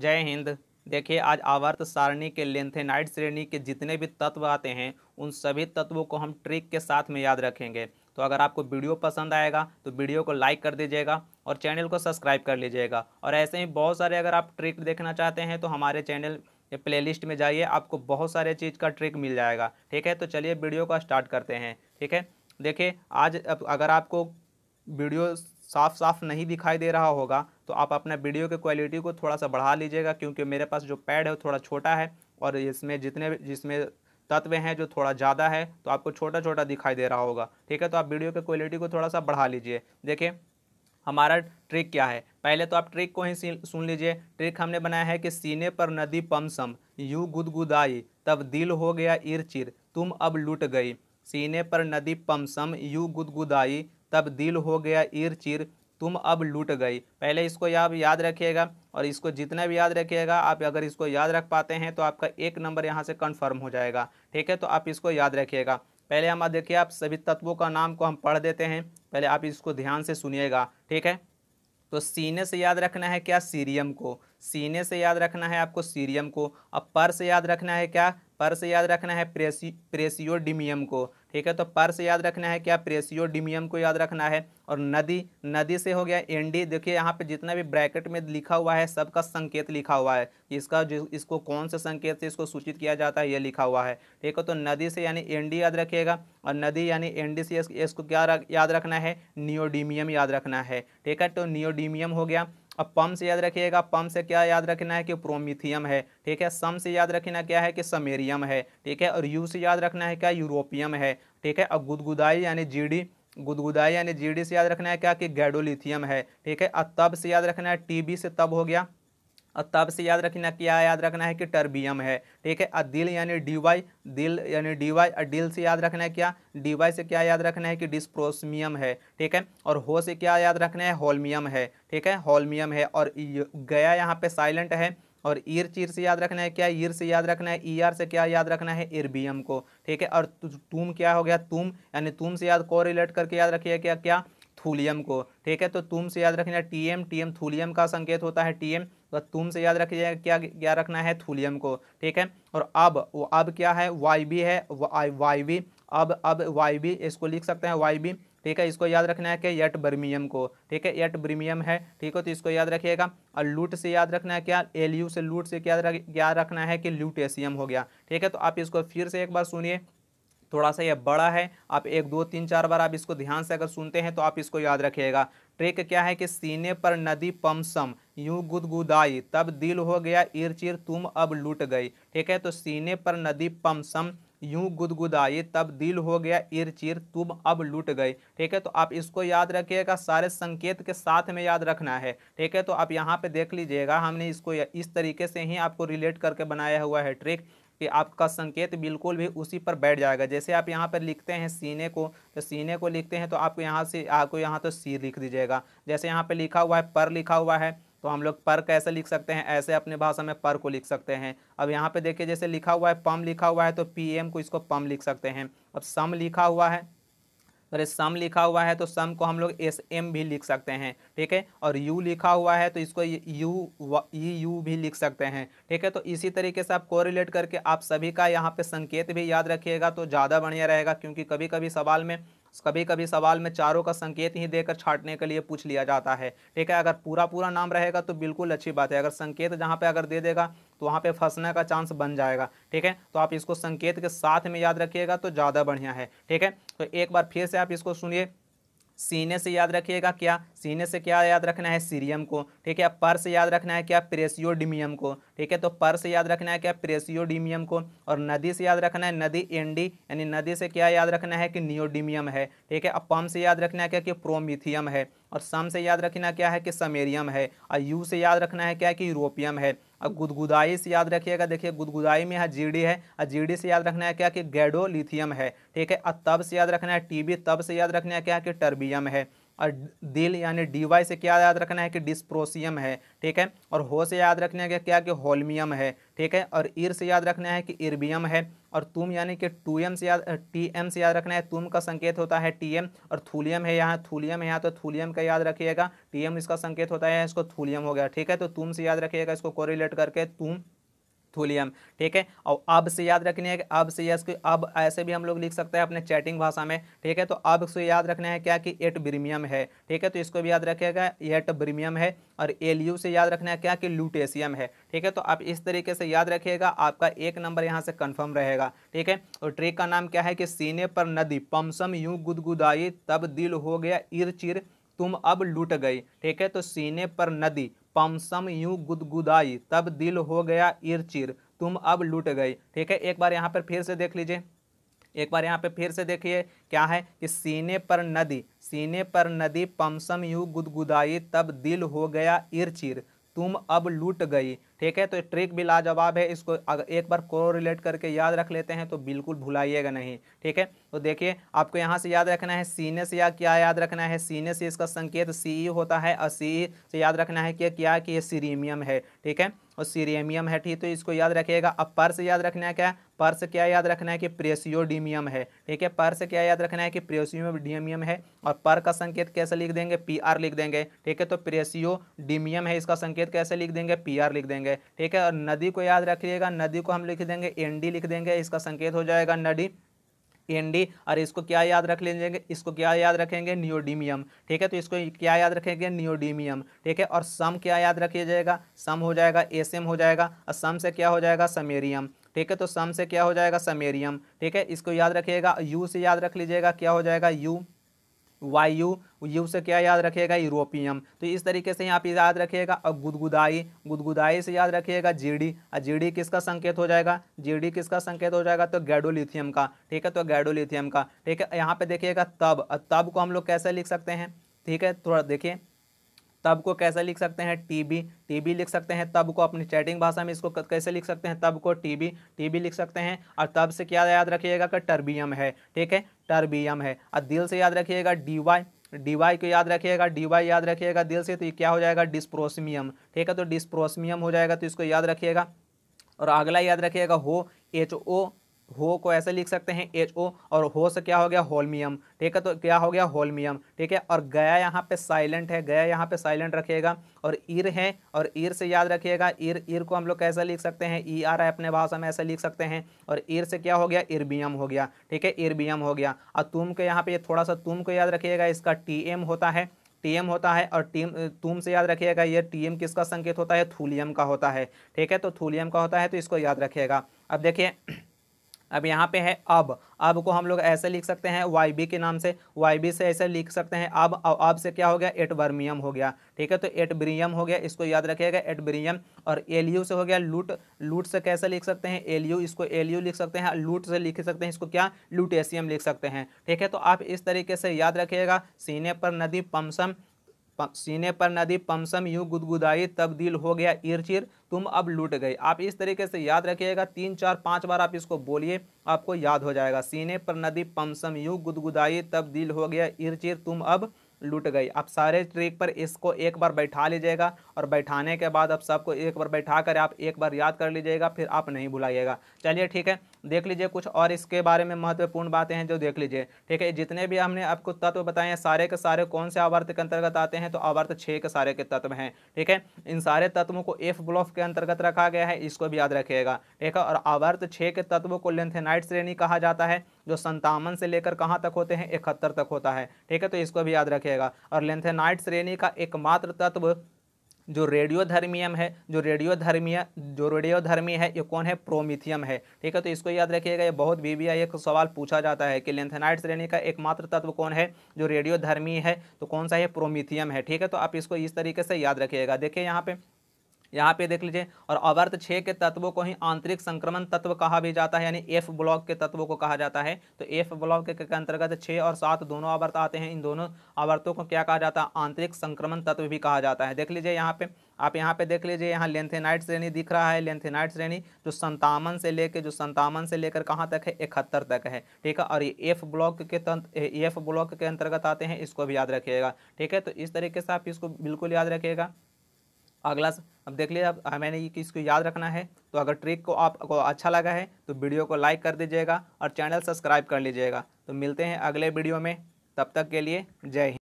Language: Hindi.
जय हिंद देखिए आज आवर्त सारणी के लेंथेनाइट श्रेणी के जितने भी तत्व आते हैं उन सभी तत्वों को हम ट्रिक के साथ में याद रखेंगे तो अगर आपको वीडियो पसंद आएगा तो वीडियो को लाइक कर दीजिएगा और चैनल को सब्सक्राइब कर लीजिएगा और ऐसे ही बहुत सारे अगर आप ट्रिक देखना चाहते हैं तो हमारे चैनल प्ले में जाइए आपको बहुत सारे चीज़ का ट्रिक मिल जाएगा ठीक है तो चलिए वीडियो को स्टार्ट करते हैं ठीक है देखिए आज अगर आपको वीडियो साफ साफ नहीं दिखाई दे रहा होगा तो आप अपना वीडियो के क्वालिटी को थोड़ा सा बढ़ा लीजिएगा क्योंकि मेरे पास जो पैड है वो थोड़ा छोटा है और इसमें जितने जिसमें तत्व हैं जो थोड़ा ज़्यादा है तो आपको छोटा छोटा दिखाई दे रहा होगा ठीक है तो आप वीडियो के क्वालिटी को थोड़ा सा बढ़ा लीजिए देखिए हमारा ट्रिक क्या है पहले तो आप ट्रिक को ही सुन लीजिए ट्रिक हमने बनाया है कि सीने पर नदी पमसम यू गुदगुदाई तब दिल हो गया इर चिर तुम अब लुट गई सीने पर नदी पमसम यू गुदगुदाई तब दिल हो गया इर चीर तुम अब लूट गई पहले इसको आप याद रखिएगा और इसको जितना भी याद रखिएगा आप अगर इसको याद रख पाते हैं तो आपका एक नंबर यहाँ से कन्फर्म हो जाएगा ठीक है तो आप इसको याद रखिएगा पहले हम देखिए आप सभी तत्वों का नाम को हम पढ़ देते हैं पहले आप इसको ध्यान से सुनिएगा ठीक है तो सीने से याद रखना है क्या सीरियम को सीने से याद रखना है आपको सीरियम को अब पर से याद रखना है क्या पर से याद रखना है प्रेसी प्रेसियोडिमियम को ठीक है तो पर से याद रखना है क्या प्रेसियो डिमियम को याद रखना है और नदी नदी से हो गया एन डी देखिए यहाँ पे जितना भी ब्रैकेट में लिखा हुआ है सबका संकेत लिखा हुआ है इसका जो इसको कौन से संकेत से इसको सूचित किया जाता है ये लिखा हुआ है ठीक है तो नदी से यानी एन डी याद रखिएगा और नदी यानी एन डी से इसको क्या याद रखना है नियोडीमियम याद रखना है ठीक है तो नियोडीमियम हो गया अब पम से याद रखिएगा पम से क्या याद रखना है कि प्रोमिथियम है ठीक है सम से याद रखना क्या है कि समेरियम है ठीक है और यू से याद रखना है क्या यूरोपियम है ठीक है और गुदगुदाई यानी जीडी गुदगुदाई यानी जीडी से याद रखना है क्या कि गैडोलिथियम है ठीक है और तब से याद रखना है टीबी से तब हो गया और तब से याद रखना क्या याद रखना है कि टर्बियम है ठीक है और दिल यानी डी वाई दिल यानी डी वाई और दिल से याद रखना है क्या डी वाई से क्या याद रखना है कि डिस्प्रोसमियम है ठीक है और हो से क्या याद रखना है होलमियम है ठीक है होलमियम है और गया यहाँ पे साइलेंट है और ईर चीर से याद रखना है क्या ईर से याद रखना है ई आर से क्या याद रखना है इरबियम को ठीक है और तुम क्या हो गया तुम यानी तुम से याद को रिलेट करके याद रखिए क्या क्या थूलियम को ठीक है तो तुम से याद रखना T M T M thulium का संकेत होता है टी एम तो तुम से याद रखिए क्या क्या रखना है थूलियम को ठीक है और अब वो अब क्या है वाई बी है वाई बी अब अब वाई बी इसको लिख सकते हैं वाई बी ठीक है इसको याद रखना है कि यट बर्मियम को ठीक है यट बर्मियम है ठीक है तो इसको याद रखिएगा और लूट से याद रखना है क्या एलयू से लूट से क्या क्या रखना है कि ल्यूटेशियम हो गया ठीक है तो आप इसको फिर से एक बार सुनिए थोड़ा सा ये बड़ा है आप एक दो तीन चार बार आप इसको ध्यान से अगर सुनते हैं तो आप इसको याद रखिएगा ट्रिक क्या है कि सीने पर नदी पमसम यूं गुदगुदाई तब दिल हो गया इर चिर तुम अब लूट गई ठीक है तो सीने पर नदी पमसम यूं गुदगुदाई तब दिल हो गया इर चिर तुम अब लूट गई ठीक है तो आप इसको याद रखिएगा सारे संकेत के साथ में याद रखना है ठीक है तो आप यहाँ पे देख लीजिएगा हमने इसको इस तरीके से ही आपको रिलेट करके बनाया हुआ है ट्रिक कि आपका संकेत बिल्कुल भी उसी पर बैठ जाएगा जैसे आप यहाँ पर लिखते हैं सीने को तो सीने को लिखते हैं तो आपको यहाँ से आपको यहाँ तो सी लिख दीजिएगा जैसे यहाँ पर लिखा हुआ है पर लिखा हुआ है तो हम लोग पर कैसे लिख सकते हैं ऐसे अपने भाषा में पर को लिख सकते हैं अब यहाँ पे देखिए जैसे लिखा हुआ है पम लिखा हुआ है तो पीएम को इसको पम लिख सकते हैं अब सम लिखा हुआ है अरे सम लिखा हुआ है तो सम को हम लोग एस एम भी लिख सकते हैं ठीक है और यू लिखा हुआ है तो इसको यू ई यू भी लिख सकते हैं ठीक है तो इसी तरीके से आप कोरिलेट करके आप सभी का यहाँ पे संकेत भी याद रखिएगा तो ज़्यादा बढ़िया रहेगा क्योंकि कभी कभी सवाल में कभी कभी सवाल में चारों का संकेत ही देकर छाटने के लिए पूछ लिया जाता है ठीक है अगर पूरा पूरा नाम रहेगा तो बिल्कुल अच्छी बात है अगर संकेत जहाँ पे अगर दे देगा तो वहाँ पे फंसने का चांस बन जाएगा ठीक है तो आप इसको संकेत के साथ में याद रखिएगा तो ज़्यादा बढ़िया है ठीक है तो एक बार फिर से आप इसको सुनिए सीने से याद रखिएगा क्या सीने से क्या याद रखना है सीरियम को ठीक है पर से याद रखना है क्या प्रेसियोडीमियम को ठीक है तो पर से याद रखना है क्या प्रेसियोडीमियम को और नदी से याद रखना है नदी एंडी यानी नदी से क्या याद रखना है कि नियोडिमियम है ठीक है अब पम से याद रखना है क्या कि प्रोमिथियम है और सम से याद रखना क्या है कि समेरियम है और यू से याद रखना है क्या कि यूरोपियम है अब गुदगुदाई से याद रखिएगा देखिए गुदगुदाई में यहाँ जीडी है और जीडी से याद रखना है क्या कि गैडोलिथियम है ठीक है और तब से याद रखना है टीबी तब से याद रखना है क्या कि टर्बियम है और दिल यानी डीवाई से क्या याद रखना है कि डिस्प्रोसियम है ठीक है और हो से याद रखना है क्या कि होलमियम है ठीक है और ईर से याद रखना है कि इर्बियम है और तुम यानी कि टू एम से याद टी एम से याद रखना है तुम का संकेत होता है टी एम और थूलियम है यहाँ थूलियम है यहाँ तो थूलियम का याद रखिएगा टी एम इसका संकेत होता है इसको थूलियम हो गया ठीक है तो तुम से याद रखिएगा इसको कोरिलेट करके तुम थूलियम ठीक है और अब से याद रखने है कि अब से यस को अब ऐसे भी हम लोग लिख सकते हैं अपने चैटिंग भाषा में ठीक है तो अब से याद रखना है क्या कि एट ब्रीमियम है ठीक है तो इसको भी याद रखिएगा एट ब्रीमियम है और एल से याद रखना है क्या कि लूटेशियम है ठीक है तो आप इस तरीके से याद रखिएगा आपका एक नंबर यहाँ से कन्फर्म रहेगा ठीक है और ट्रेक का नाम क्या है कि सीने पर नदी पमसम यूँ गुदगुदाई तब दिल हो गया इर चिर तुम अब लूट गई ठीक है तो सीने पर नदी पमसम यू गुदगुदाई तब दिल हो गया इरचिर तुम अब लूट गई ठीक है एक बार यहाँ पर फिर से देख लीजिए एक बार यहाँ पे फिर से देखिए क्या है कि सीने पर नदी सीने पर नदी पमसम यू गुदगुदाई तब दिल हो गया इरचिर तुम अब लूट गई ठीक है तो ट्रिक भी लाजवाब है इसको अगर एक बार कोरिलेट करके याद रख लेते हैं तो बिल्कुल भुलाइएगा नहीं ठीक है तो देखिए आपको यहाँ से याद रखना है सीने से या क्या याद रखना है सीने से इसका संकेत सी होता है और सी से याद रखना है कि क्या कि ये सीरीमियम है ठीक है और सीरेमियम है ठीक तो इसको याद रखिएगा अब पर्स याद रखना है क्या पर्स क्या याद रखना है कि प्रेसियोडीमियम है ठीक है पर्स क्या याद रखना है कि प्रेसियोडीमियम है और पर का संकेत कैसे लिख देंगे पी आर लिख देंगे ठीक है तो प्रेसियोडीमियम है इसका संकेत कैसे लिख देंगे पी आर लिख देंगे देंगे ठीक है और नदी को याद रखिएगा नदी को हम लिख देंगे एन लिख देंगे इसका संकेत हो जाएगा नदी एन और इसको क्या याद रख लेंगे इसको क्या याद रखेंगे नियोडीमियम ठीक है तो इसको क्या याद रखेंगे नियोडीमियम ठीक है और सम क्या याद रखिए जाएगा सम हो जाएगा एसएम हो जाएगा और सम से क्या हो जाएगा समेरियम ठीक है तो सम से क्या हो जाएगा समेरियम ठीक है इसको याद रखिएगा यू से याद रख लीजिएगा क्या हो जाएगा यू वायु यू से क्या याद रखिएगा यूरोपियम तो इस तरीके से यहाँ पे याद रखिएगा और गुदगुदाई गुदगुदाई से याद रखिएगा जीडी और जीडी किसका संकेत हो जाएगा जीडी किसका संकेत हो जाएगा तो गैडोलिथियम का ठीक है तो गैडोलिथियम का ठीक है यहाँ पे देखिएगा तब और तब को हम लोग कैसे लिख सकते हैं ठीक है थोड़ा देखिए तब को कैसे लिख सकते हैं टीबी टीबी लिख सकते हैं तब को अपनी चैटिंग भाषा में इसको कैसे लिख सकते हैं तब को टीबी टीबी लिख सकते हैं और तब से क्या याद रखिएगा कि टर्बियम है ठीक है टर्बियम है और दिल से याद रखिएगा डी वाई डी वाई को याद रखिएगा डी वाई याद रखिएगा दिल से तो ये क्या हो जाएगा डिस्प्रोसमियम ठीक है तो डिस्प्रोसमियम हो जाएगा तो इसको याद रखिएगा और अगला याद रखिएगा हो एच ओ हो को ऐसे लिख सकते हैं एच ओ और हो से क्या हो गया होलमियम ठीक है तो क्या हो गया होलमियम ठीक है और गया यहाँ पे साइलेंट है गया यहाँ पे साइलेंट रखिएगा और ईर है और ईर से याद रखिएगा ईर ईर को हम लोग कैसे लिख सकते हैं ई आर है अपने भाषा में ऐसे लिख सकते हैं और ईर से क्या हो गया इरबियम हो गया ठीक है इरबियम हो गया और तुम के यहाँ पे थोड़ा सा तुम को याद रखिएगा इसका टी एम होता है टी एम होता है और टीम तुम से याद रखिएगा ये टी एम किसका संकेत होता है थूलियम का होता है ठीक है तो थूलियम का होता है तो इसको याद रखिएगा अब देखिए अब यहाँ पे है अब अब को हम लोग ऐसे लिख सकते हैं वाई के नाम से वाई से ऐसे लिख सकते हैं अब अब से क्या हो गया एटवर्मियम हो गया ठीक है तो एटब्रियम हो गया इसको याद रखिएगा एटब्रियम और एल से हो गया लूट लूट से कैसे लिख सकते हैं एल इसको एल लिख सकते हैं लूट से लिख सकते हैं इसको क्या लूटेशियम लिख सकते हैं ठीक है तो आप इस तरीके से याद रखिएगा सीने पर नदी पमसम सीने पर नदी पमसम यूं गुदगुदाई दिल हो गया इर्चिर तुम अब लूट गए आप इस तरीके से याद रखिएगा तीन चार पाँच बार आप इसको बोलिए आपको याद हो जाएगा सीने पर नदी पमसम यूं गुदगुदाई तब दिल हो गया इर्चिर तुम अब लूट गई आप सारे ट्रिक पर इसको एक बार बैठा लीजिएगा और बैठाने के बाद आप सबको एक बार बैठा कर आप एक बार याद कर लीजिएगा फिर आप नहीं भुलाइएगा चलिए ठीक है देख लीजिए कुछ और इसके बारे में महत्वपूर्ण बातें हैं जो देख लीजिए ठीक है जितने भी हमने आपको तत्व बताए हैं सारे के सारे कौन से आवर्त के अंतर्गत आते हैं तो आवर्त छः के सारे के तत्व हैं ठीक है इन सारे तत्वों को एफ ब्लॉफ के अंतर्गत रखा गया है इसको भी याद रखिएगा ठीक है और आवर्त छः के तत्वों को लेंथेनाइट श्रेणी कहा जाता है जो संतावन से लेकर कहाँ तक होते हैं इकहत्तर तक होता है ठीक है तो इसको भी याद रखिएगा और लेंथेनाइट श्रेणी का एकमात्र तत्व जो रेडियोधर्मियम है जो रेडियोधर्मीय जो रेडियोधर्मी है ये कौन है प्रोमिथियम है ठीक है तो इसको याद रखिएगा ये बहुत बी बीबीआई एक सवाल पूछा जाता है कि लेंथेनाइट श्रेणी का एकमात्र तत्व कौन है जो रेडियोधर्मी है तो कौन सा है प्रोमिथियम है ठीक है तो आप इसको इस तरीके से याद रखिएगा देखिए यहाँ पर यहाँ पे देख लीजिए और अवर्त छः के तत्वों को ही आंतरिक संक्रमण तत्व कहा भी जाता है यानी एफ ब्लॉक के तत्वों को कहा जाता है तो एफ ब्लॉक के, अंतर्गत छः और सात दोनों अवर्त आते हैं इन दोनों अवर्तों को क्या कहा जाता है आंतरिक संक्रमण तत्व भी कहा जाता है देख लीजिए यहाँ पे आप यहाँ पे देख लीजिए यहाँ लेंथेनाइट श्रेणी दिख रहा है लेंथेनाइट श्रेणी जो संतावन से लेकर जो संतावन से लेकर कहाँ तक है इकहत्तर तक है ठीक है और ये एफ ब्लॉक के तंत्र एफ ब्लॉक के अंतर्गत आते हैं इसको भी याद रखिएगा ठीक है तो इस तरीके से आप इसको बिल्कुल याद रखिएगा अगला अब देख लिया अब हाँ, मैंने ये किसको याद रखना है तो अगर ट्रिक को आपको अच्छा लगा है तो वीडियो को लाइक कर दीजिएगा और चैनल सब्सक्राइब कर लीजिएगा तो मिलते हैं अगले वीडियो में तब तक के लिए जय हिंद